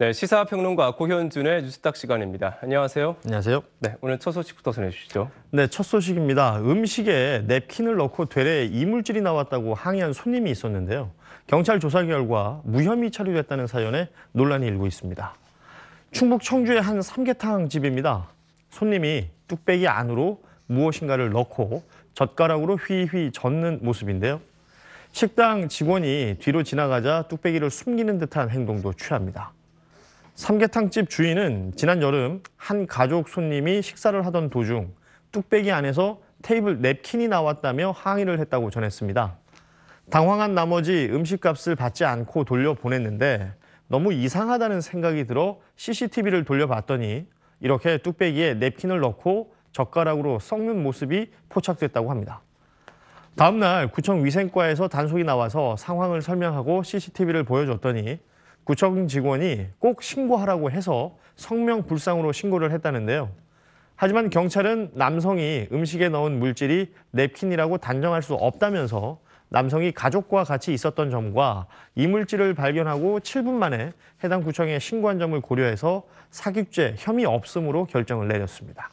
네, 시사평론가 고현준의 뉴스닥 시간입니다. 안녕하세요. 안녕하세요. 네, 오늘 첫 소식부터 전해주시죠. 네, 첫 소식입니다. 음식에 냅킨을 넣고 되레 이물질이 나왔다고 항의한 손님이 있었는데요. 경찰 조사 결과 무혐의 처리됐다는 사연에 논란이 일고 있습니다. 충북 청주의 한 삼계탕 집입니다. 손님이 뚝배기 안으로 무엇인가를 넣고 젓가락으로 휘휘 젓는 모습인데요. 식당 직원이 뒤로 지나가자 뚝배기를 숨기는 듯한 행동도 취합니다. 삼계탕집 주인은 지난 여름 한 가족 손님이 식사를 하던 도중 뚝배기 안에서 테이블 냅킨이 나왔다며 항의를 했다고 전했습니다. 당황한 나머지 음식값을 받지 않고 돌려보냈는데 너무 이상하다는 생각이 들어 CCTV를 돌려봤더니 이렇게 뚝배기에 냅킨을 넣고 젓가락으로 섞는 모습이 포착됐다고 합니다. 다음날 구청 위생과에서 단속이 나와서 상황을 설명하고 CCTV를 보여줬더니 구청 직원이 꼭 신고하라고 해서 성명불상으로 신고를 했다는데요. 하지만 경찰은 남성이 음식에 넣은 물질이 냅킨이라고 단정할 수 없다면서 남성이 가족과 같이 있었던 점과 이물질을 발견하고 7분 만에 해당 구청에 신고한 점을 고려해서 사기죄 혐의 없음으로 결정을 내렸습니다.